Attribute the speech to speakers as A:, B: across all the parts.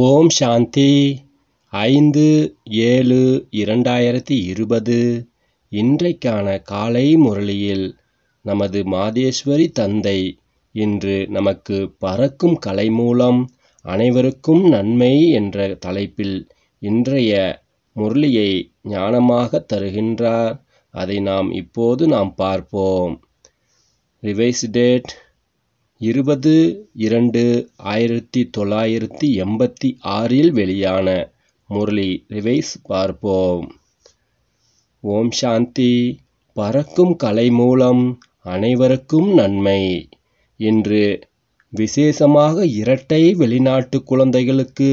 A: ஓம் சாந்தி ஐந்து ஏழு இரண்டாயிரத்தி இருபது இன்றைக்கான காலை முரளியில் நமது மாதேஸ்வரி தந்தை இன்று நமக்கு பறக்கும் கலை மூலம் அனைவருக்கும் நன்மை என்ற தலைப்பில் இன்றைய முரளியை ஞானமாக தருகின்றார் அதை நாம் இப்போது நாம் பார்ப்போம் ரிவைஸ் டேட் இருபது இரண்டு ஆயிரத்தி தொள்ளாயிரத்தி எண்பத்தி ஆறில் வெளியான முரளி ரிவைஸ் பார்ப்போம் ஓம் சாந்தி பறக்கும் கலை மூலம் அனைவருக்கும் நன்மை இன்று விசேஷமாக இரட்டை வெளிநாட்டு குழந்தைகளுக்கு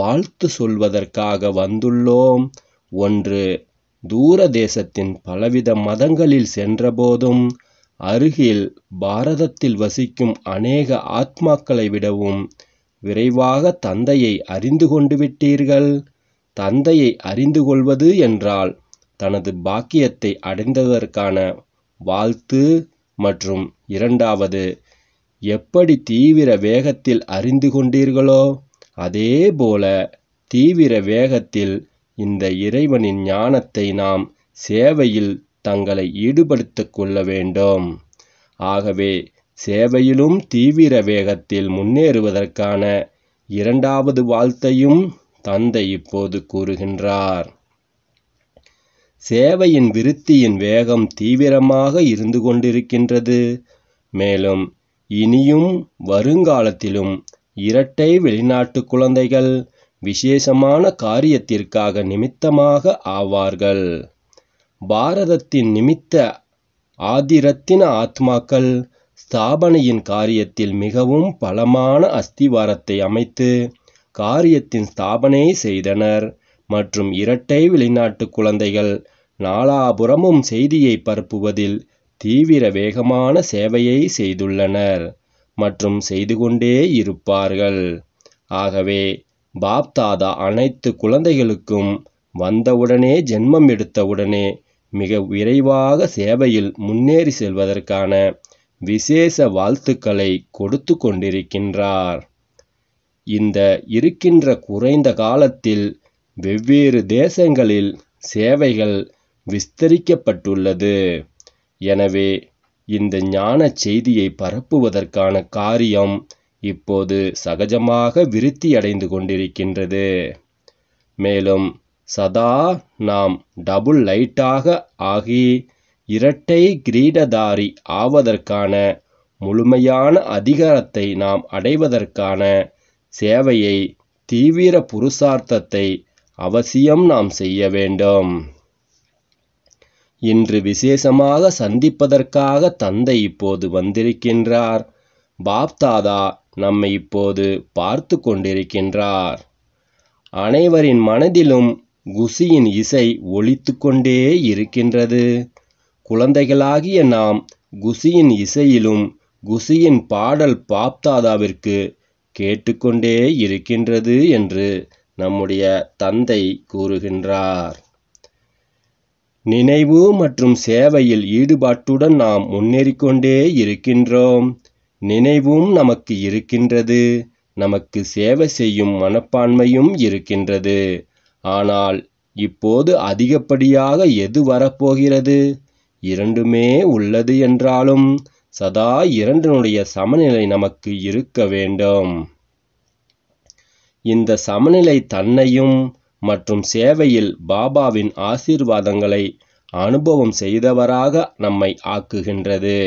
A: வாழ்த்து சொல்வதற்காக வந்துள்ளோம் ஒன்று தூர தேசத்தின் பலவித மதங்களில் சென்றபோதும் அருகில் பாரதத்தில் வசிக்கும் அநேக ஆத்மாக்களை விடவும் விரைவாக தந்தையை அறிந்து கொண்டு விட்டீர்கள் தந்தையை அறிந்து கொள்வது என்றால் தனது பாக்கியத்தை அடைந்ததற்கான வாழ்த்து மற்றும் இரண்டாவது எப்படி தீவிர வேகத்தில் அறிந்து கொண்டீர்களோ அதே போல தீவிர வேகத்தில் இந்த இறைவனின் ஞானத்தை நாம் சேவையில் தங்களை ஈடுபடுத்தி கொள்ள வேண்டும் ஆகவே சேவையிலும் தீவிர வேகத்தில் முன்னேறுவதற்கான இரண்டாவது வாழ்த்தையும் தந்தை இப்போது கூறுகின்றார் சேவையின் விருத்தியின் வேகம் தீவிரமாக இருந்து கொண்டிருக்கின்றது மேலும் இனியும் வருங்காலத்திலும் இரட்டை வெளிநாட்டு குழந்தைகள் விசேஷமான காரியத்திற்காக நிமித்தமாக ஆவார்கள் பாரதத்தின் நிமித்த ஆதிரத்தின ஆத்மாக்கள் ஸ்தாபனையின் காரியத்தில் மிகவும் பலமான அஸ்திவாரத்தை அமைத்து காரியத்தின் ஸ்தாபனை செய்தனர் மற்றும் இரட்டை வெளிநாட்டு குழந்தைகள் நாலாபுறமும் செய்தியை பரப்புவதில் தீவிர வேகமான சேவையை செய்துள்ளனர் மற்றும் செய்து கொண்டே இருப்பார்கள் ஆகவே பாப்தாதா அனைத்து குழந்தைகளுக்கும் வந்தவுடனே ஜென்மம் எடுத்தவுடனே மிக விரைவாக சேவையில் முன்னேறி செல்வதற்கான விசேஷ வாழ்த்துக்களை கொடுத்து கொண்டிருக்கின்றார் இந்த இருக்கின்ற குறைந்த காலத்தில் வெவ்வேறு தேசங்களில் சேவைகள் விஸ்தரிக்கப்பட்டுள்ளது எனவே இந்த ஞான செய்தியை பரப்புவதற்கான காரியம் இப்போது சகஜமாக விருத்தியடைந்து கொண்டிருக்கின்றது மேலும் சதா நாம் டபுள் லைட்டாக ஆகி இரட்டை கிரீடதாரி ஆவதற்கான முழுமையான அதிகாரத்தை நாம் அடைவதற்கான சேவையை தீவிர புருஷார்த்தத்தை அவசியம் நாம் செய்ய வேண்டும் இன்று விசேஷமாக சந்திப்பதற்காக தந்தை இப்போது வந்திருக்கின்றார் பாப்தாதா நம்மை இப்போது பார்த்து கொண்டிருக்கின்றார் அனைவரின் மனதிலும் குசியின் இசை கொண்டே இருக்கின்றது குழந்தைகளாகிய நாம் குசியின் இசையிலும் குசியின் பாடல் பாப்தாதாவிற்கு கேட்டுக்கொண்டே இருக்கின்றது என்று நம்முடைய தந்தை கூறுகின்றார் நினைவு மற்றும் சேவையில் ஈடுபாட்டுடன் நாம் முன்னேறிக்கொண்டே இருக்கின்றோம் நினைவும் நமக்கு இருக்கின்றது நமக்கு சேவை செய்யும் மனப்பான்மையும் இருக்கின்றது ஆனால் இப்போது அதிகப்படியாக எது வரப்போகிறது இரண்டுமே உள்ளது என்றாலும் சதா இரண்டினுடைய சமநிலை நமக்கு இருக்க வேண்டும் இந்த சமநிலை தன்னையும் மற்றும் சேவையில் பாபாவின் ஆசீர்வாதங்களை அனுபவம் செய்தவராக நம்மை ஆக்குகின்றது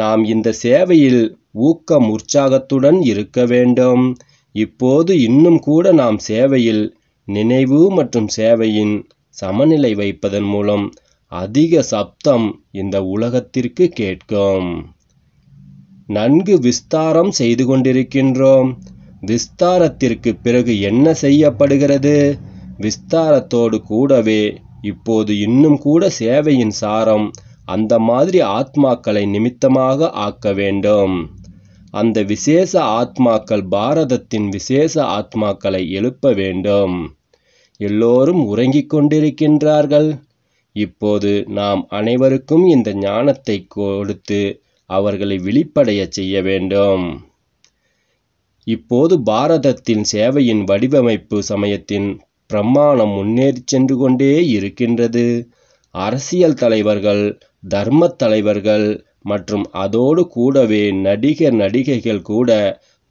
A: நாம் இந்த சேவையில் ஊக்கம் உற்சாகத்துடன் இருக்க வேண்டும் இப்போது இன்னும் கூட நாம் சேவையில் நினைவு மற்றும் சேவையின் சமநிலை வைப்பதன் மூலம் அதிக சப்தம் இந்த உலகத்திற்கு கேட்கும் நன்கு விஸ்தாரம் செய்து கொண்டிருக்கின்றோம் விஸ்தாரத்திற்கு பிறகு என்ன செய்யப்படுகிறது விஸ்தாரத்தோடு கூடவே இப்போது இன்னும் கூட சேவையின் சாரம் அந்த மாதிரி ஆத்மாக்களை நிமித்தமாக ஆக்க வேண்டும் அந்த விசேஷ ஆத்மாக்கள் பாரதத்தின் விசேஷ ஆத்மாக்களை எழுப்ப வேண்டும் எல்லோரும் உறங்கிக் கொண்டிருக்கின்றார்கள் இப்போது நாம் அனைவருக்கும் இந்த ஞானத்தை கொடுத்து அவர்களை விழிப்படைய செய்ய வேண்டும் இப்போது பாரதத்தின் சேவையின் வடிவமைப்பு சமயத்தின் பிரமாணம் முன்னேறி சென்று கொண்டே இருக்கின்றது அரசியல் தலைவர்கள் தர்ம தலைவர்கள் மற்றும் அதோடு கூடவே நடிகர் நடிகைகள் கூட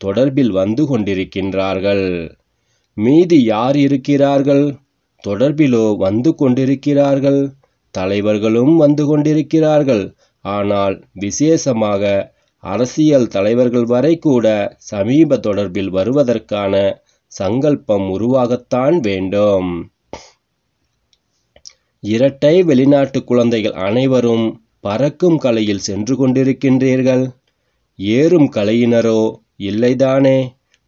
A: தொடர்பில் வந்து கொண்டிருக்கின்றார்கள் மீதி யார் இருக்கிறார்கள் தொடர்பிலோ வந்து கொண்டிருக்கிறார்கள் தலைவர்களும் வந்து கொண்டிருக்கிறார்கள் ஆனால் விசேஷமாக அரசியல் தலைவர்கள் வரை கூட சமீப தொடர்பில் வருவதற்கான சங்கல்பம் உருவாகத்தான் வேண்டும் இரட்டை வெளிநாட்டு குழந்தைகள் அனைவரும் பறக்கும் கலையில் சென்று கொண்டிருக்கின்றீர்கள் ஏறும் கலையினரோ இல்லைதானே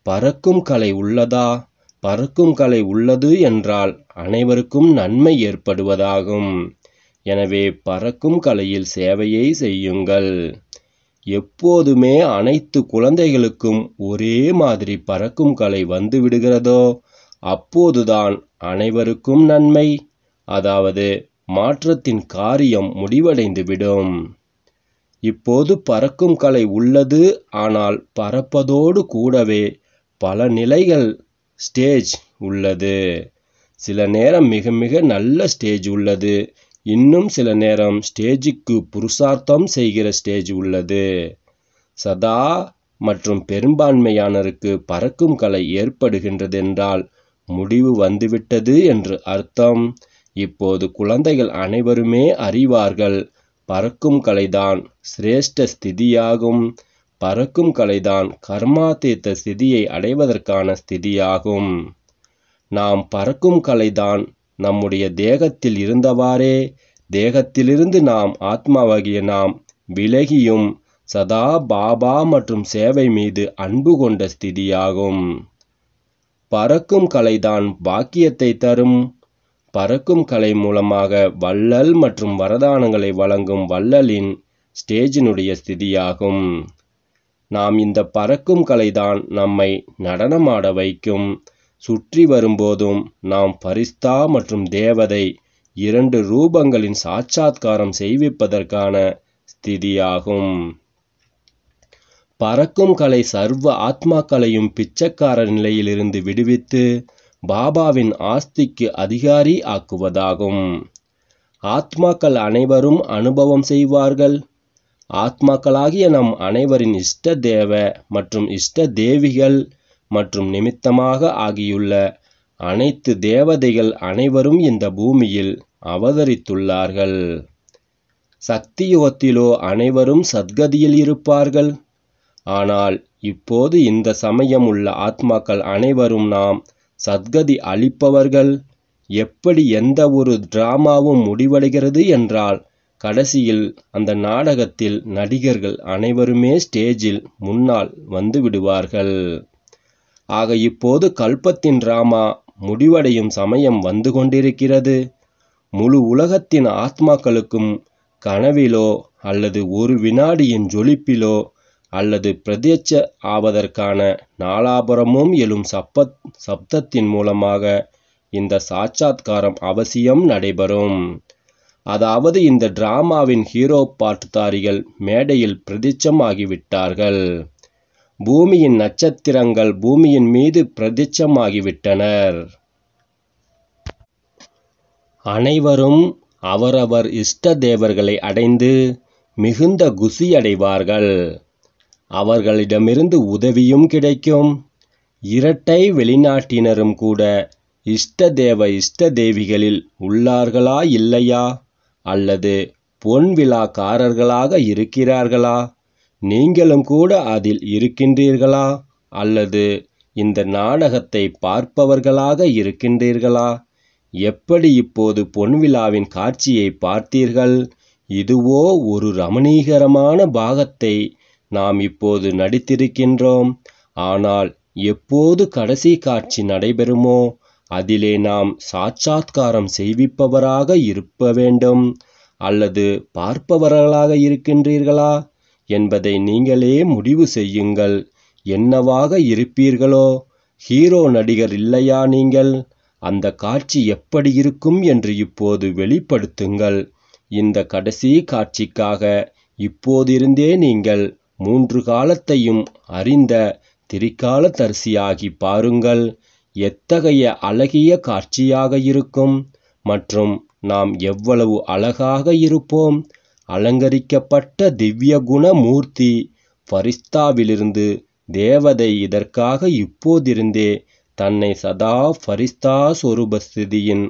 A: பறக்கும் கலை உள்ளதா பறக்கும் கலை உள்ளது என்றால் அனைவருக்கும் நன்மை ஏற்படுவதாகும் எனவே பறக்கும் கலையில் சேவையை செய்யுங்கள் எப்போதுமே அனைத்து குழந்தைகளுக்கும் ஒரே மாதிரி பறக்கும் கலை வந்துவிடுகிறதோ அப்போதுதான் அனைவருக்கும் நன்மை அதாவது மாற்றத்தின் காரியம் முடிவடைந்துவிடும் இப்போது பறக்கும் கலை உள்ளது ஆனால் பறப்பதோடு கூடவே பல நிலைகள் ஸ்டேஜ் உள்ளது சில நேரம் மிக மிக நல்ல ஸ்டேஜ் உள்ளது இன்னும் சில நேரம் ஸ்டேஜுக்கு புருஷார்த்தம் செய்கிற ஸ்டேஜ் உள்ளது சதா மற்றும் பெரும்பான்மையானருக்கு பறக்கும் கலை ஏற்படுகின்றதென்றால் முடிவு வந்துவிட்டது என்று அர்த்தம் இப்போது குழந்தைகள் அனைவருமே அறிவார்கள் பறக்கும் கலைதான் சிரேஷ்ட ஸ்திதியாகும் பறக்கும் கலைதான் கர்மாத்தீத்த ஸ்திதியை அடைவதற்கான ஸ்திதியாகும் நாம் பறக்கும் கலைதான் நம்முடைய தேகத்தில் இருந்தவாறே தேகத்திலிருந்து நாம் ஆத்மாவாகிய நாம் விலகியும் சதா பாபா மற்றும் சேவை மீது அன்பு கொண்ட ஸ்திதியாகும் பறக்கும் கலைதான் பாக்கியத்தை தரும் பறக்கும் கலை மூலமாக வள்ளல் மற்றும் வரதானங்களை வழங்கும் வள்ளலின் ஸ்டேஜினுடைய ஸ்திதியாகும் நாம் இந்த பறக்கும் கலைதான் நம்மை நடனமாட வைக்கும் சுற்றி வரும்போதும் நாம் பரிஸ்தா மற்றும் தேவதை இரண்டு ரூபங்களின் சாட்சாத்காரம் செய்விப்பதற்கான ஸ்திதியாகும் பறக்கும் கலை சர்வ ஆத்மாக்களையும் பிச்சைக்கார நிலையிலிருந்து விடுவித்து பாபாவின் ஆஸ்திக்கு அதிகாரி ஆக்குவதாகும் ஆத்மாக்கள் அனைவரும் அனுபவம் செய்வார்கள் ஆத்மாக்களாகிய நம் அனைவரின் இஷ்ட தேவ மற்றும் இஷ்ட தேவிகள் மற்றும் நிமித்தமாக ஆகியுள்ள அனைத்து தேவதைகள் அனைவரும் இந்த பூமியில் அவதரித்துள்ளார்கள் சக்தி யுகத்திலோ அனைவரும் சத்கதியில் இருப்பார்கள் ஆனால் இப்போது இந்த சமயம் உள்ள ஆத்மாக்கள் அனைவரும் நாம் சத்கதி அளிப்பவர்கள் எப்படி எந்த ஒரு டிராமாவும் முடிவடைகிறது என்றால் கடைசியில் அந்த நாடகத்தில் நடிகர்கள் அனைவருமே ஸ்டேஜில் முன்னால் வந்து விடுவார்கள் ஆக இப்போது கல்பத்தின் டிராமா முடிவடையும் சமயம் வந்து கொண்டிருக்கிறது முழு உலகத்தின் ஆத்மாக்களுக்கும் கனவிலோ அல்லது ஒரு வினாடியின் ஜொலிப்பிலோ அல்லது பிரதேச்ச ஆவதற்கான நாலாபுரமும் எழும் சப்பத் சப்தத்தின் மூலமாக இந்த சாட்சாத்காரம் அவசியம் நடைபெறும் அதாவது இந்த டிராமாவின் ஹீரோ பாட்டுதாரிகள் மேடையில் பிரதிச்சமாகிவிட்டார்கள் பூமியின் நட்சத்திரங்கள் பூமியின் மீது பிரதிச்சமாகிவிட்டனர் அனைவரும் அவரவர் இஷ்ட தேவர்களை அடைந்து மிகுந்த குசியடைவார்கள் அவர்களிடமிருந்து உதவியும் கிடைக்கும் இரட்டை வெளிநாட்டினரும் கூட இஷ்ட தேவ இஷ்ட தேவிகளில் உள்ளார்களா இல்லையா அல்லது பொன்விழாக்காரர்களாக இருக்கிறார்களா நீங்களும் கூட அதில் இருக்கின்றீர்களா அல்லது இந்த நாடகத்தை பார்ப்பவர்களாக இருக்கின்றீர்களா எப்படி இப்போது பொன்விழாவின் காட்சியை பார்த்தீர்கள் இதுவோ ஒரு ரமணீகரமான பாகத்தை நாம் இப்போது நடித்திருக்கின்றோம் ஆனால் எப்போது கடைசி காட்சி நடைபெறுமோ அதிலே நாம் சாட்சாத்காரம் செய்விப்பவராக இருப்ப வேண்டும் அல்லது பார்ப்பவர்களாக இருக்கின்றீர்களா என்பதை நீங்களே முடிவு செய்யுங்கள் என்னவாக இருப்பீர்களோ ஹீரோ நடிகர் இல்லையா நீங்கள் அந்த காட்சி எப்படி இருக்கும் என்று இப்போது வெளிப்படுத்துங்கள் இந்த கடைசி காட்சிக்காக இப்போதிருந்தே நீங்கள் மூன்று காலத்தையும் அறிந்த திரிகால தரிசியாகி பாருங்கள் எத்தகைய அழகிய காட்சியாக இருக்கும் மற்றும் நாம் எவ்வளவு அழகாக இருப்போம் அலங்கரிக்கப்பட்ட திவ்ய குண மூர்த்தி ஃபரிஸ்தாவிலிருந்து தேவதை இதற்காக இப்போதிருந்தே தன்னை சதா ஃபரிஸ்தா சொரூபஸ்திதியின்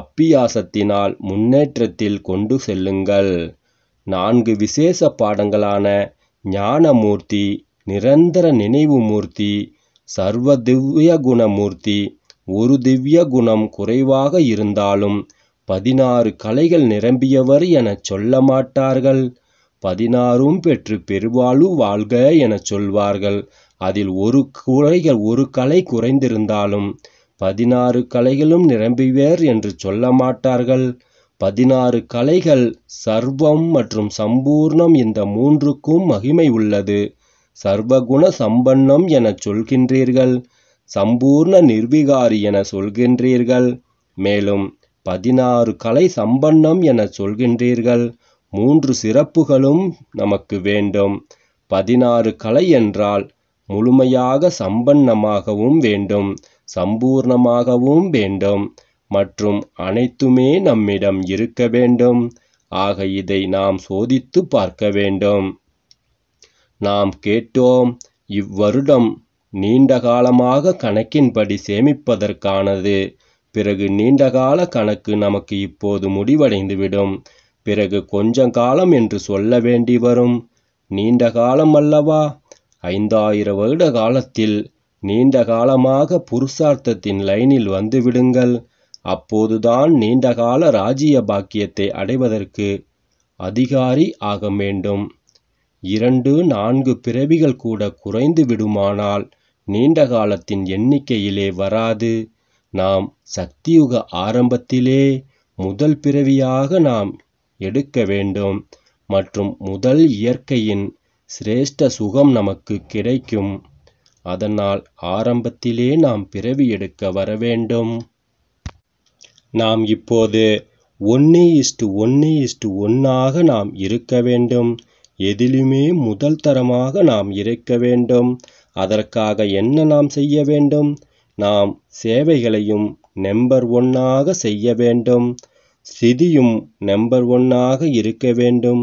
A: அப்பியாசத்தினால் முன்னேற்றத்தில் கொண்டு செல்லுங்கள் நான்கு விசேஷ பாடங்களான ஞானமூர்த்தி நிரந்தர நினைவு மூர்த்தி சர்வ திவ்ய குணமூர்த்தி ஒரு திவ்ய குணம் குறைவாக இருந்தாலும் பதினாறு கலைகள் நிரம்பியவர் எனச் சொல்ல மாட்டார்கள் பதினாறும் பெற்று பெருவாழ்வு வாழ்க எனச் சொல்வார்கள் அதில் ஒரு குறைகள் ஒரு கலை குறைந்திருந்தாலும் பதினாறு கலைகளும் நிரம்பிவர் என்று சொல்ல மாட்டார்கள் பதினாறு கலைகள் சர்வம் மற்றும் சம்பூர்ணம் இந்த மூன்றுக்கும் மகிமை உள்ளது சர்வகுண சம்பன்னம் என சொல்கின்றீர்கள் சம்பூர்ண நிர்விகாரி என சொல்கின்றீர்கள் மேலும் பதினாறு கலை சம்பன்னம் என சொல்கின்றீர்கள் மூன்று சிறப்புகளும் நமக்கு வேண்டும் பதினாறு கலை என்றால் முழுமையாக சம்பன்னமாகவும் வேண்டும் சம்பூர்ணமாகவும் வேண்டும் மற்றும் அனைத்துமே நம்மிடம் இருக்க வேண்டும் ஆக இதை நாம் சோதித்து பார்க்க வேண்டும் நாம் கேட்டோம் இவ்வருடம் நீண்ட காலமாக கணக்கின்படி சேமிப்பதற்கானது பிறகு நீண்ட கால கணக்கு நமக்கு இப்போது முடிவடைந்துவிடும் பிறகு கொஞ்ச காலம் என்று சொல்ல வேண்டி வரும் நீண்ட காலம் அல்லவா ஐந்தாயிரம் வருட காலத்தில் நீண்ட காலமாக புருஷார்த்தத்தின் லைனில் வந்துவிடுங்கள் அப்போதுதான் நீண்டகால ராஜ்ய பாக்கியத்தை அடைவதற்கு அதிகாரி ஆக வேண்டும் இரண்டு நான்கு பிறவிகள் கூட குறைந்து விடுமானால் நீண்ட காலத்தின் எண்ணிக்கையிலே வராது நாம் சக்தியுக ஆரம்பத்திலே முதல் பிறவியாக நாம் எடுக்க வேண்டும் மற்றும் முதல் இயற்கையின் சிரேஷ்ட சுகம் நமக்கு கிடைக்கும் அதனால் ஆரம்பத்திலே நாம் பிறவி எடுக்க வர வேண்டும் நாம் இப்போது ஒன்று இஸ்டு ஒன்று இஸ்டு ஒன்றாக நாம் இருக்க வேண்டும் எதிலுமே முதல் தரமாக நாம் இருக்க வேண்டும் அதற்காக என்ன நாம் செய்ய வேண்டும் நாம் சேவைகளையும் நம்பர் ஒன்னாக செய்ய வேண்டும் சிதியும் நம்பர் ஒன்னாக இருக்க வேண்டும்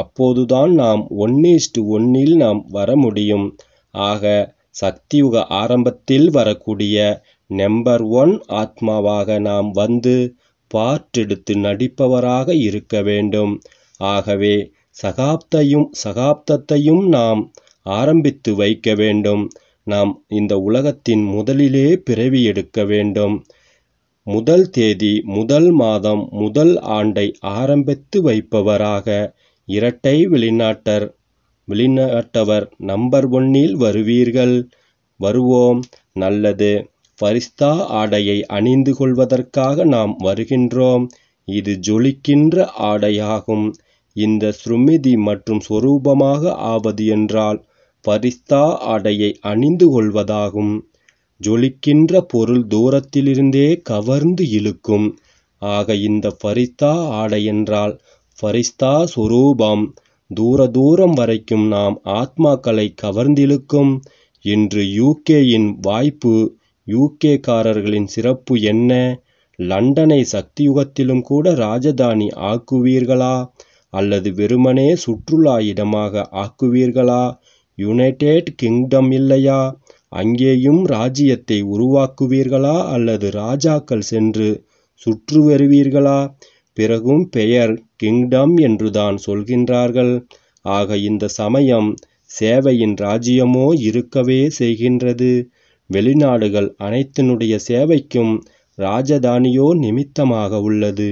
A: அப்போதுதான் நாம் ஒன்னிஸ்டு ஒன்னில் நாம் வர முடியும் ஆக சக்தியுக ஆரம்பத்தில் வரக்கூடிய நம்பர் ஒன் ஆத்மாவாக நாம் வந்து பாட்டெடுத்து நடிப்பவராக இருக்க வேண்டும் ஆகவே சகாப்தையும் சகாப்தத்தையும் நாம் ஆரம்பித்து வைக்க வேண்டும் நாம் இந்த உலகத்தின் முதலிலே பிறவி எடுக்க வேண்டும் முதல் தேதி முதல் மாதம் முதல் ஆண்டை ஆரம்பித்து வைப்பவராக இரட்டை வெளிநாட்டர் வெளிநாட்டவர் நம்பர் ஒன்னில் வருவீர்கள் வருவோம் நல்லது பரிஸ்தா ஆடையை அணிந்து கொள்வதற்காக நாம் வருகின்றோம் இது ஜொலிக்கின்ற ஆடையாகும் இந்த ஸ்ருமிதி மற்றும் சொரூபமாக ஆவது என்றால் பரிஸ்தா ஆடையை அணிந்து கொள்வதாகும் ஜொலிக்கின்ற பொருள் தூரத்திலிருந்தே கவர்ந்து இழுக்கும் ஆக இந்த ஃபரிஸ்தா ஆடை என்றால் ஃபரிஸ்தா ஸ்வரூபம் தூர தூரம் வரைக்கும் நாம் ஆத்மாக்களை கவர்ந்திழுக்கும் இன்று யூகேயின் வாய்ப்பு யூகேக்காரர்களின் சிறப்பு என்ன லண்டனை சக்தியுகத்திலும் கூட ராஜதானி ஆக்குவீர்களா அல்லது வெறுமனே சுற்றுலா இடமாக ஆக்குவீர்களா? யுனைடெட் கிங்டம் இல்லையா? அங்கேயும் ராஜ்யத்தை உருவாக்குவீர்களா அல்லது ராஜாக்கள் சென்று சுற்று வருவீர்களா? பிறகும் பெயர் கிங்டம் என்றுதான் சொல்கின்றார்கள். ஆக இந்த சமயம் சேவையின் ராஜ்யமோ இருக்கவே செய்கின்றது. வெளிநாடுகள் அனைத்தினுடைய சேவைக்கும் ராஜதானியோ நிமித்தமாக உள்ளது.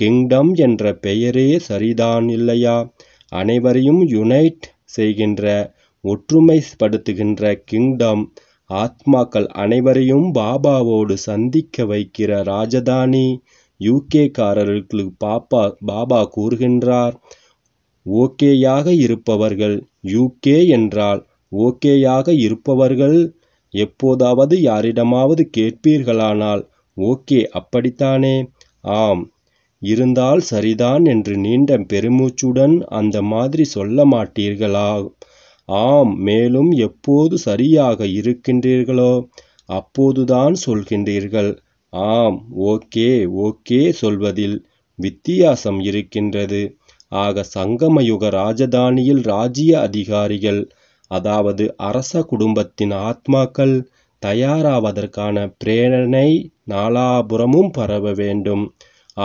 A: கிங்டம் என்ற பெயரே சரிதான் இல்லையா அனைவரையும் யுனைட் செய்கின்ற ஒற்றுமைப்படுத்துகின்ற கிங்டம் ஆத்மாக்கள் அனைவரையும் பாபாவோடு சந்திக்க வைக்கிற ராஜதானி யூகேக்காரர்களுக்கு பாப்பா பாபா கூறுகின்றார் ஓகேயாக இருப்பவர்கள் யூகே என்றால் ஓகேயாக இருப்பவர்கள் எப்போதாவது யாரிடமாவது கேட்பீர்களானால் ஓகே அப்படித்தானே ஆம் இருந்தால் சரிதான் என்று நீண்ட பெருமூச்சுடன் அந்த மாதிரி சொல்ல மாட்டீர்களா ஆம் மேலும் எப்போது சரியாக இருக்கின்றீர்களோ அப்போதுதான் சொல்கின்றீர்கள் ஆம் ஓகே ஓகே சொல்வதில் வித்தியாசம் இருக்கின்றது ஆக சங்கமயுக ராஜதானியில் ராஜ்ய அதிகாரிகள் அதாவது அரச குடும்பத்தின் ஆத்மாக்கள் தயாராவதற்கான பிரேரணை நாலாபுரமும் பரவ வேண்டும்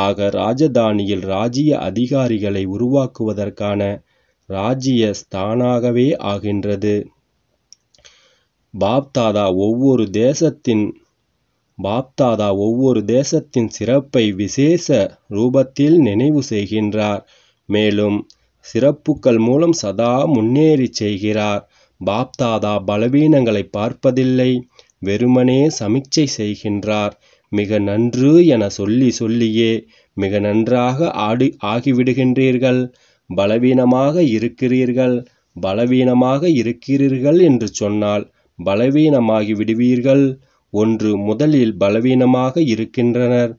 A: ஆக ராஜதானியில் ராஜ்ய அதிகாரிகளை உருவாக்குவதற்கான ராஜ்ய ஸ்தானாகவே ஆகின்றது பாப்தாதா ஒவ்வொரு தேசத்தின் பாப்தாதா ஒவ்வொரு தேசத்தின் சிறப்பை விசேஷ ரூபத்தில் நினைவு செய்கின்றார் மேலும் சிறப்புக்கள் மூலம் சதா முன்னேறி செய்கிறார் பாப்தாதா பலவீனங்களை பார்ப்பதில்லை வெறுமனே சமிக்சை செய்கின்றார் மிக நன்று என சொல்லி சொல்லியே மிக நன்றாக ஆடி ஆகிவிடுகின்றீர்கள் பலவீனமாக இருக்கிறீர்கள் பலவீனமாக இருக்கிறீர்கள் என்று சொன்னால் பலவீனமாகி விடுவீர்கள் ஒன்று முதலில் பலவீனமாக இருக்கின்றனர்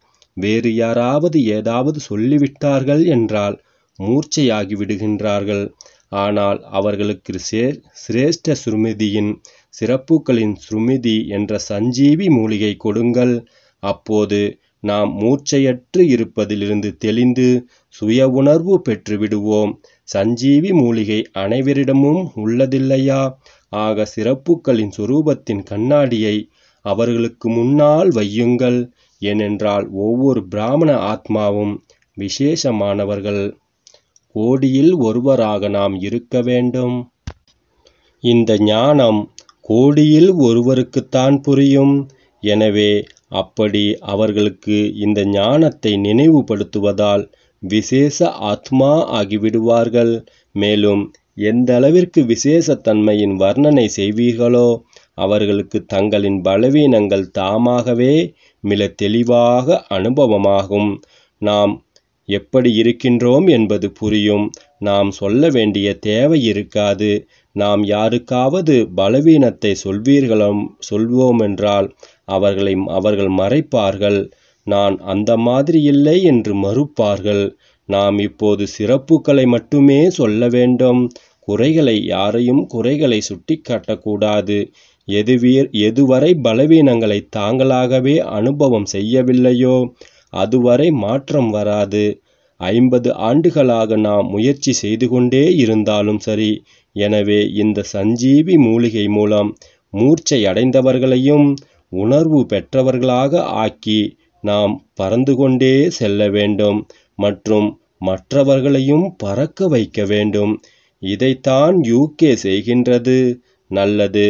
A: வேறு யாராவது ஏதாவது சொல்லிவிட்டார்கள் என்றால் மூர்ச்சையாகி விடுகின்றார்கள் ஆனால் அவர்களுக்கு சே சிரேஷ்ட சுருமிதியின் சிறப்புகளின் சுருமிதி என்ற சஞ்சீவி மூலிகை கொடுங்கள் அப்போது நாம் மூச்சையற்று இருப்பதிலிருந்து தெளிந்து சுய உணர்வு பெற்றுவிடுவோம் சஞ்சீவி மூலிகை அனைவரிடமும் உள்ளதில்லையா ஆக சிறப்புக்களின் சுரூபத்தின் கண்ணாடியை அவர்களுக்கு முன்னால் வையுங்கள் ஏனென்றால் ஒவ்வொரு பிராமண ஆத்மாவும் விசேஷமானவர்கள் கோடியில் ஒருவராக நாம் இருக்க வேண்டும் இந்த ஞானம் கோடியில் ஒருவருக்குத்தான் புரியும் எனவே அப்படி அவர்களுக்கு இந்த ஞானத்தை நினைவுபடுத்துவதால் விசேஷ ஆத்மா ஆகிவிடுவார்கள் மேலும் எந்தளவிற்கு விசேஷத்தன்மையின் வர்ணனை செய்வீர்களோ அவர்களுக்கு தங்களின் பலவீனங்கள் தாமாகவே மிக தெளிவாக அனுபவமாகும் நாம் எப்படி இருக்கின்றோம் என்பது புரியும் நாம் சொல்ல வேண்டிய தேவை இருக்காது நாம் யாருக்காவது பலவீனத்தை சொல்வீர்களோ சொல்வோமென்றால் அவர்களை அவர்கள் மறைப்பார்கள் நான் அந்த மாதிரி இல்லை என்று மறுப்பார்கள் நாம் இப்போது சிறப்புகளை மட்டுமே சொல்ல வேண்டும் குறைகளை யாரையும் குறைகளை சுட்டி காட்டக்கூடாது எதுவீர் எதுவரை பலவீனங்களை தாங்களாகவே அனுபவம் செய்யவில்லையோ அதுவரை மாற்றம் வராது ஐம்பது ஆண்டுகளாக நாம் முயற்சி செய்து கொண்டே இருந்தாலும் சரி எனவே இந்த சஞ்சீவி மூலிகை மூலம் மூர்ச்சை அடைந்தவர்களையும் உணர்வு பெற்றவர்களாக ஆக்கி நாம் பறந்து கொண்டே செல்ல வேண்டும் மற்றும் மற்றவர்களையும் பறக்க வைக்க வேண்டும் இதைத்தான் யூகே செய்கின்றது நல்லது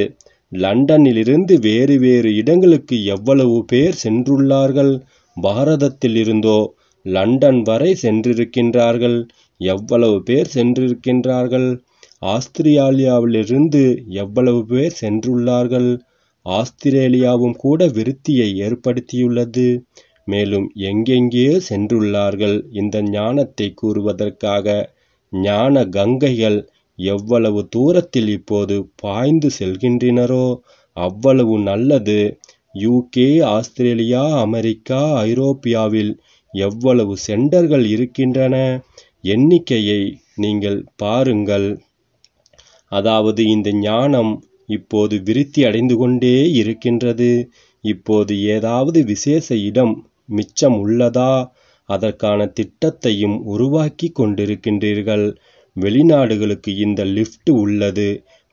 A: லண்டனிலிருந்து வேறு வேறு இடங்களுக்கு எவ்வளவு பேர் சென்றுள்ளார்கள் பாரதத்திலிருந்தோ லண்டன் வரை சென்றிருக்கின்றார்கள் எவ்வளவு பேர் சென்றிருக்கின்றார்கள் ஆஸ்திரேலியாவிலிருந்து எவ்வளவு பேர் சென்றுள்ளார்கள் ஆஸ்திரேலியாவும் கூட விருத்தியை ஏற்படுத்தியுள்ளது. மேலும் எங்கெங்கேயோ சென்றுள்ளார்கள். இந்த ஞானத்தை கூறுவதற்காக ஞான கங்கைகள் எவ்வளவு தூரத்தில் இப்போது பாய்ந்து செல்கின்றனரோ அவ்வளவு நல்லது. யூகே ஆஸ்திரேலியா அமெரிக்கா ஐரோப்பியாவில் எவ்வளவு சென்டர்கள் இருக்கின்றன எண்ணிக்கையை நீங்கள் பாருங்கள். அதாவது இந்த ஞானம் இப்போது விருத்தி அடைந்து கொண்டே இருக்கின்றது இப்போது ஏதாவது விசேஷ இடம் மிச்சம் உள்ளதா அதற்கான திட்டத்தையும் உருவாக்கி கொண்டிருக்கின்றீர்கள் வெளிநாடுகளுக்கு இந்த லிஃப்ட் உள்ளது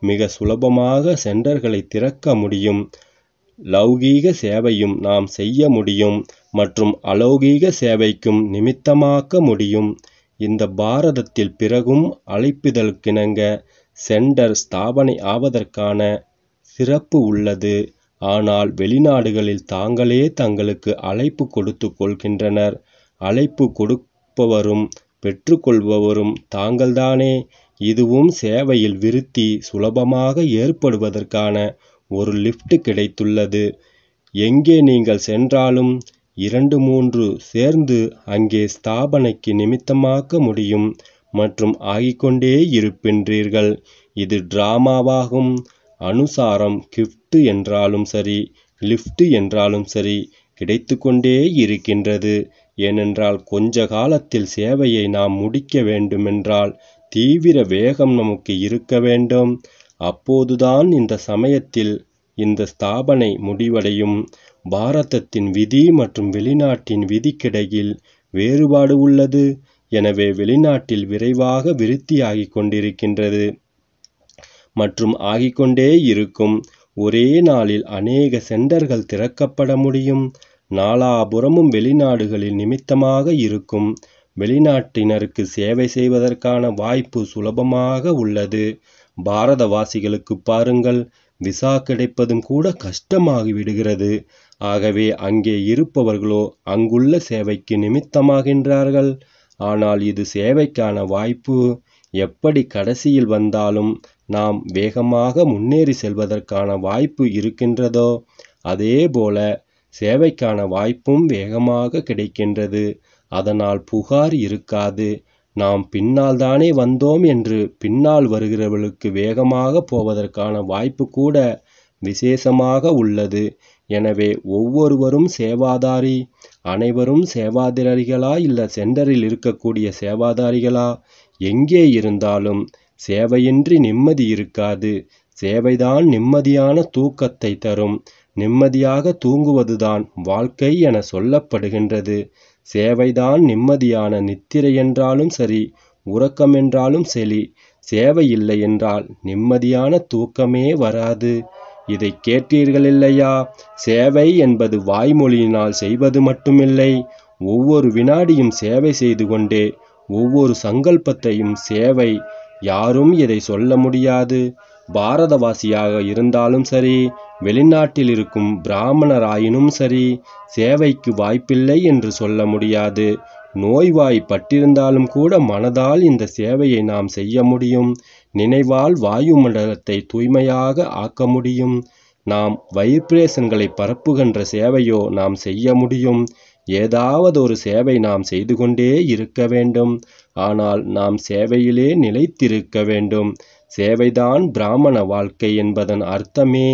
A: மிக சுலபமாக சென்டர்களை திறக்க முடியும் லௌகீக சேவையும் நாம் செய்ய முடியும் மற்றும் அலௌகீக சேவைக்கும் நிமித்தமாக்க முடியும் இந்த பாரதத்தில் பிறகும் அழைப்பிதழ்கிணங்க சென்டர் ஸ்தாபனை ஆவதற்கான சிறப்பு உள்ளது ஆனால் வெளிநாடுகளில் தாங்களே தங்களுக்கு அழைப்பு கொடுத்து கொள்கின்றனர் அழைப்பு கொடுப்பவரும் பெற்றுக்கொள்பவரும் தாங்கள்தானே இதுவும் சேவையில் விருத்தி சுலபமாக ஏற்படுவதற்கான ஒரு லிஃப்ட் கிடைத்துள்ளது எங்கே நீங்கள் சென்றாலும் இரண்டு மூன்று சேர்ந்து அங்கே ஸ்தாபனைக்கு நிமித்தமாக்க முடியும் மற்றும் ஆகிக்கொண்டே இருப்பின்றீர்கள் இது டிராமாவாகும் அனுசாரம் கிஃப்ட் என்றாலும் சரி லிஃப்ட் என்றாலும் சரி கிடைத்து கொண்டே இருக்கின்றது ஏனென்றால் கொஞ்ச காலத்தில் சேவையை நாம் முடிக்க வேண்டுமென்றால் தீவிர வேகம் நமக்கு இருக்க வேண்டும் அப்போதுதான் இந்த சமயத்தில் இந்த ஸ்தாபனை முடிவடையும் பாரதத்தின் விதி மற்றும் வெளிநாட்டின் விதிக்கிடையில் வேறுபாடு உள்ளது எனவே வெளிநாட்டில் விரைவாக விருத்தியாகி கொண்டிருக்கின்றது மற்றும் ஆகிக்கொண்டே இருக்கும் ஒரே நாளில் அநேக சென்டர்கள் திறக்கப்பட முடியும் நாலாபுறமும் வெளிநாடுகளில் நிமித்தமாக இருக்கும் வெளிநாட்டினருக்கு சேவை செய்வதற்கான வாய்ப்பு சுலபமாக உள்ளது பாரதவாசிகளுக்கு பாருங்கள் விசா கிடைப்பதும் கூட கஷ்டமாகி விடுகிறது ஆகவே அங்கே இருப்பவர்களோ அங்குள்ள சேவைக்கு நிமித்தமாகின்றார்கள் ஆனால் இது சேவைக்கான வாய்ப்பு எப்படி கடைசியில் வந்தாலும் நாம் வேகமாக முன்னேறி செல்வதற்கான வாய்ப்பு இருக்கின்றதோ அதே போல சேவைக்கான வாய்ப்பும் வேகமாக கிடைக்கின்றது அதனால் புகார் இருக்காது நாம் பின்னால் தானே வந்தோம் என்று பின்னால் வருகிறவர்களுக்கு வேகமாக போவதற்கான வாய்ப்பு கூட விசேஷமாக உள்ளது எனவே ஒவ்வொருவரும் சேவாதாரி அனைவரும் சேவாதிரிகளா இல்லை சென்டரில் இருக்கக்கூடிய சேவாதாரிகளா எங்கே இருந்தாலும் சேவையின்றி நிம்மதி இருக்காது சேவைதான் நிம்மதியான தூக்கத்தை தரும் நிம்மதியாக தூங்குவதுதான் வாழ்க்கை என சொல்லப்படுகின்றது சேவைதான் நிம்மதியான நித்திரை என்றாலும் சரி உறக்கம் என்றாலும் சரி சேவை இல்லை என்றால் நிம்மதியான தூக்கமே வராது இதை கேட்டீர்களில்லையா சேவை என்பது வாய்மொழியினால் செய்வது மட்டுமில்லை ஒவ்வொரு வினாடியும் சேவை செய்து கொண்டே ஒவ்வொரு சங்கல்பத்தையும் சேவை யாரும் இதை சொல்ல முடியாது பாரதவாசியாக இருந்தாலும் சரி வெளிநாட்டில் இருக்கும் பிராமணராயினும் சரி சேவைக்கு வாய்ப்பில்லை என்று சொல்ல முடியாது நோய்வாய்ப்பட்டிருந்தாலும் கூட மனதால் இந்த சேவையை நாம் செய்ய முடியும் நினைவால் வாயுமண்டலத்தை தூய்மையாக ஆக்க முடியும் நாம் வைப்ரேஷன்களை பரப்புகின்ற சேவையோ நாம் செய்ய முடியும் ஏதாவது ஒரு சேவை நாம் செய்து கொண்டே இருக்க வேண்டும் ஆனால் நாம் சேவையிலே நிலைத்திருக்க வேண்டும் சேவைதான் பிராமண வாழ்க்கை என்பதன் அர்த்தமே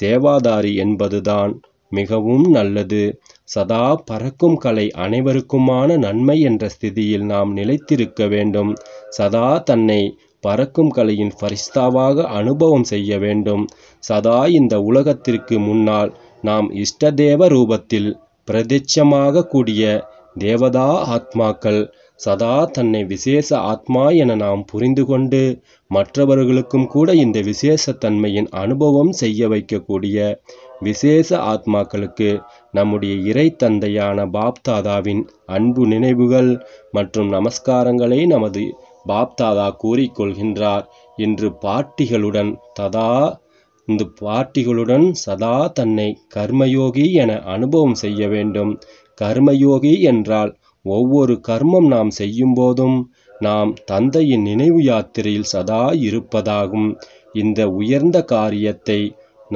A: சேவாதாரி என்பதுதான் மிகவும் நல்லது சதா பறக்கும் கலை அனைவருக்குமான நன்மை என்ற ஸ்திதியில் நாம் நிலைத்திருக்க வேண்டும் சதா தன்னை பறக்கும் கலையின் ஃபரிஸ்தாவாக அனுபவம் செய்ய வேண்டும் சதா இந்த உலகத்திற்கு முன்னால் நாம் இஷ்டதேவ ரூபத்தில் பிரதிட்சமாக கூடிய தேவதா ஆத்மாக்கள் சதா தன்னை விசேஷ ஆத்மா என நாம் புரிந்து கொண்டு மற்றவர்களுக்கும் கூட இந்த விசேஷத்தன்மையின் அனுபவம் செய்ய வைக்கக்கூடிய விசேஷ ஆத்மாக்களுக்கு நம்முடைய இறை தந்தையான பாப்தாதாவின் அன்பு நினைவுகள் மற்றும் நமஸ்காரங்களை நமது பாப்தாதா கூறிக்கொள்கின்றார் என்று பாட்டிகளுடன் ததா இந்த பாட்டிகளுடன் சதா தன்னை கர்மயோகி என அனுபவம் செய்ய வேண்டும் கர்மயோகி என்றால் ஒவ்வொரு கர்மம் நாம் செய்யும்போதும் நாம் தந்தையின் நினைவு யாத்திரையில் சதா இருப்பதாகும் இந்த உயர்ந்த காரியத்தை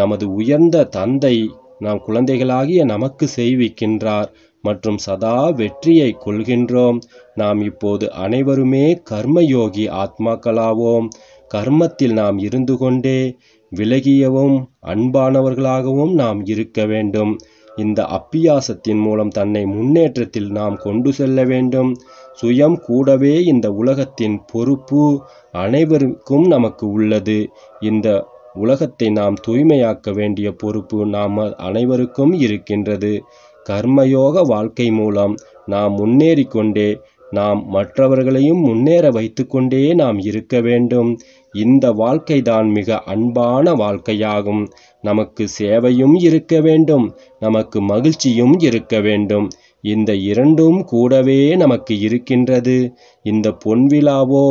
A: நமது உயர்ந்த தந்தை நாம் குழந்தைகளாகிய நமக்கு செய்விக்கின்றார் மற்றும் சதா வெற்றியை கொள்கின்றோம் நாம் இப்போது அனைவருமே கர்மயோகி ஆத்மாக்களாவோம் கர்மத்தில் நாம் இருந்து கொண்டே விலகியவும் அன்பானவர்களாகவும் நாம் இருக்க வேண்டும் இந்த அப்பியாசத்தின் மூலம் தன்னை முன்னேற்றத்தில் நாம் கொண்டு செல்ல வேண்டும் சுயம் கூடவே இந்த உலகத்தின் பொறுப்பு அனைவருக்கும் நமக்கு உள்ளது இந்த உலகத்தை நாம் தூய்மையாக்க வேண்டிய பொறுப்பு நாம் அனைவருக்கும் இருக்கின்றது கர்மயோக வாழ்க்கை மூலம் நாம் முன்னேறி கொண்டே நாம் மற்றவர்களையும் முன்னேற வைத்து கொண்டே நாம் இருக்க வேண்டும் இந்த வாழ்க்கை தான் மிக அன்பான வாழ்க்கையாகும் நமக்கு சேவையும் இருக்க வேண்டும் நமக்கு மகிழ்ச்சியும் இருக்க வேண்டும் இந்த இரண்டும் கூடவே நமக்கு இருக்கின்றது இந்த பொன்விழாவோ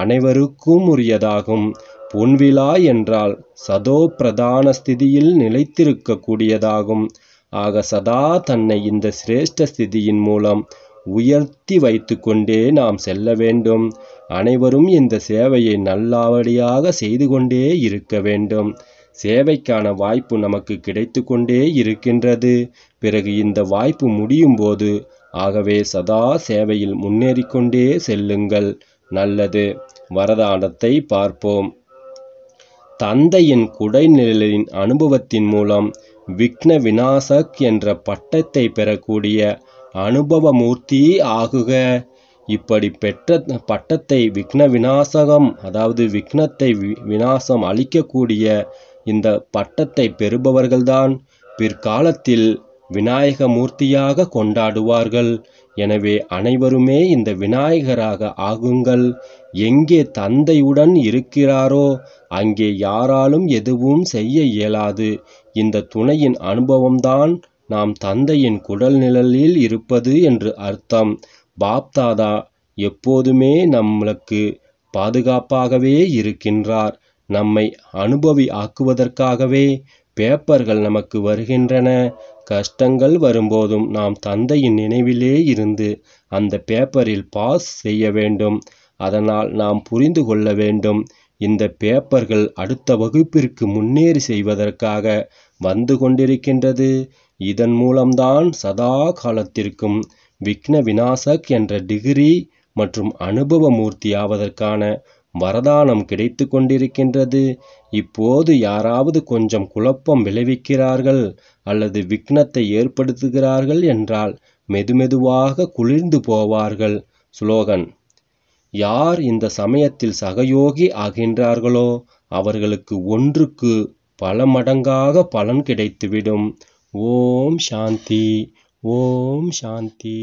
A: அனைவருக்கும் உரியதாகும் பொன்விழா என்றால் சதோ பிரதான ஸ்திதியில் நிலைத்திருக்கக்கூடியதாகும் ஆக சதா தன்னை இந்த சிரேஷ்ட ஸ்திதியின் மூலம் உயர்த்தி வைத்து கொண்டே நாம் செல்ல வேண்டும் அனைவரும் இந்த சேவையை நல்லாவடியாக செய்து கொண்டே இருக்க வேண்டும் சேவைக்கான வாய்ப்பு நமக்கு கிடைத்து கொண்டே இருக்கின்றது பிறகு இந்த வாய்ப்பு முடியும் போது ஆகவே சதா சேவையில் முன்னேறிக்கொண்டே செல்லுங்கள் நல்லது வரதானத்தை பார்ப்போம் தந்தையின் குடைநிழலின் அனுபவத்தின் மூலம் விக்ன விநாசக் என்ற பட்டத்தை பெறக்கூடிய அனுபவமூர்த்தி ஆகுக இப்படி பெற்ற பட்டத்தை விக்ன விநாசகம் அதாவது விக்னத்தை விநாசம் அளிக்கக்கூடிய இந்த பட்டத்தை பெறுபவர்கள்தான் பிற்காலத்தில் விநாயக மூர்த்தியாக கொண்டாடுவார்கள் எனவே அனைவருமே இந்த விநாயகராக ஆகுங்கள் எங்கே தந்தையுடன் இருக்கிறாரோ அங்கே யாராலும் எதுவும் செய்ய இயலாது இந்த துணையின் அனுபவம்தான் நாம் தந்தையின் குடல் நிழலில் இருப்பது என்று அர்த்தம் பாப்தாதா எப்போதுமே நம்மளுக்கு பாதுகாப்பாகவே இருக்கின்றார் நம்மை அனுபவி ஆக்குவதற்காகவே பேப்பர்கள் நமக்கு வருகின்றன கஷ்டங்கள் வரும்போதும் நாம் தந்தையின் நினைவிலே இருந்து அந்த பேப்பரில் பாஸ் செய்ய வேண்டும் அதனால் நாம் புரிந்து கொள்ள வேண்டும் இந்த பேப்பர்கள் அடுத்த வகுப்பிற்கு முன்னேறி செய்வதற்காக வந்து கொண்டிருக்கின்றது இதன் மூலம்தான் சதா காலத்திற்கும் விக்ன விநாசக் என்ற டிகிரி மற்றும் அனுபவ மூர்த்தியாவதற்கான வரதானம் கிடைத்து கொண்டிருக்கின்றது இப்போது யாராவது கொஞ்சம் குழப்பம் விளைவிக்கிறார்கள் அல்லது விக்னத்தை ஏற்படுத்துகிறார்கள் என்றால் மெதுமெதுவாக குளிர்ந்து போவார்கள் ஸ்லோகன் யார் இந்த சமயத்தில் சகயோகி ஆகின்றார்களோ அவர்களுக்கு ஒன்றுக்கு பல மடங்காக பலன் கிடைத்துவிடும் ஓம் சாந்தி ஓம் சாந்தி